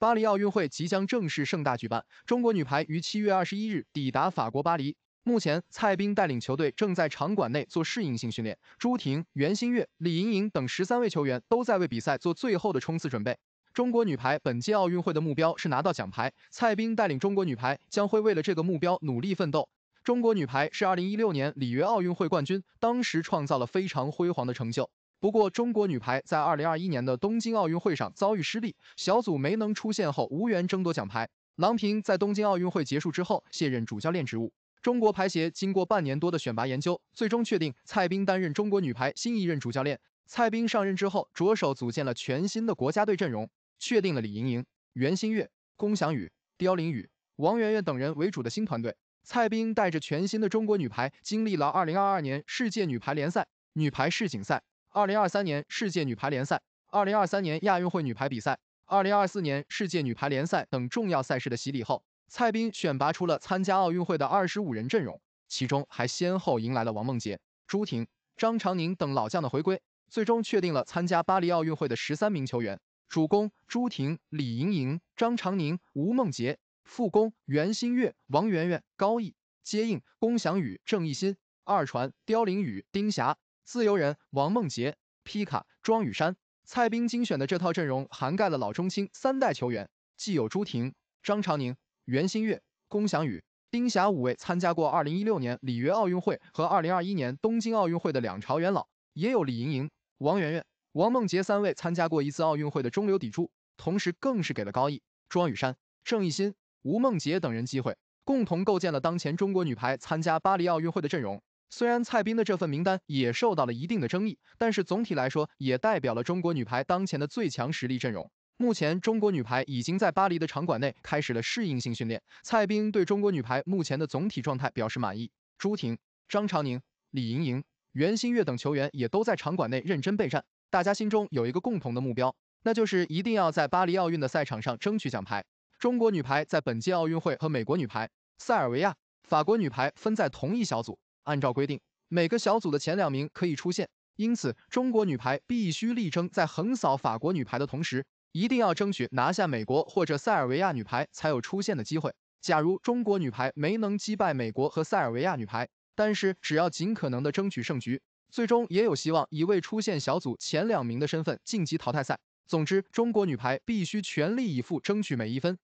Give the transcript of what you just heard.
巴黎奥运会即将正式盛大举办，中国女排于七月二十一日抵达法国巴黎。目前，蔡斌带领球队正在场馆内做适应性训练，朱婷、袁心玥、李盈莹等十三位球员都在为比赛做最后的冲刺准备。中国女排本届奥运会的目标是拿到奖牌，蔡斌带领中国女排将会为了这个目标努力奋斗。中国女排是二零一六年里约奥运会冠军，当时创造了非常辉煌的成就。不过，中国女排在二零二一年的东京奥运会上遭遇失利，小组没能出线后，无缘争夺奖牌。郎平在东京奥运会结束之后卸任主教练职务。中国排协经过半年多的选拔研究，最终确定蔡斌担任中国女排新一任主教练。蔡斌上任之后，着手组建了全新的国家队阵容，确定了李盈莹、袁心玥、龚翔宇、刁琳宇、王媛媛等人为主的新团队。蔡斌带着全新的中国女排，经历了二零二二年世界女排联赛、女排世锦赛。2023年世界女排联赛、2023年亚运会女排比赛、2024年世界女排联赛等重要赛事的洗礼后，蔡斌选拔出了参加奥运会的25人阵容，其中还先后迎来了王梦洁、朱婷、张常宁等老将的回归，最终确定了参加巴黎奥运会的13名球员：主攻朱婷、李盈莹、张常宁、吴梦洁；副攻袁心玥、王媛媛、高毅；接应龚翔宇、郑益鑫，二传刁琳宇、丁霞。自由人王梦洁、皮卡、庄宇珊、蔡斌精选的这套阵容涵盖了老中青三代球员，既有朱婷、张常宁、袁心玥、龚翔宇、丁霞五位参加过2016年里约奥运会和2021年东京奥运会的两朝元老，也有李盈莹、王媛媛、王梦洁三位参加过一次奥运会的中流砥柱，同时更是给了高毅、庄宇珊、郑益昕、吴梦洁等人机会，共同构建了当前中国女排参加巴黎奥运会的阵容。虽然蔡斌的这份名单也受到了一定的争议，但是总体来说也代表了中国女排当前的最强实力阵容。目前，中国女排已经在巴黎的场馆内开始了适应性训练。蔡斌对中国女排目前的总体状态表示满意。朱婷、张常宁、李盈莹、袁心玥等球员也都在场馆内认真备战。大家心中有一个共同的目标，那就是一定要在巴黎奥运的赛场上争取奖牌。中国女排在本届奥运会和美国女排、塞尔维亚、法国女排分在同一小组。按照规定，每个小组的前两名可以出线，因此中国女排必须力争在横扫法国女排的同时，一定要争取拿下美国或者塞尔维亚女排才有出线的机会。假如中国女排没能击败美国和塞尔维亚女排，但是只要尽可能的争取胜局，最终也有希望以未出线小组前两名的身份晋级淘汰赛。总之，中国女排必须全力以赴，争取每一分。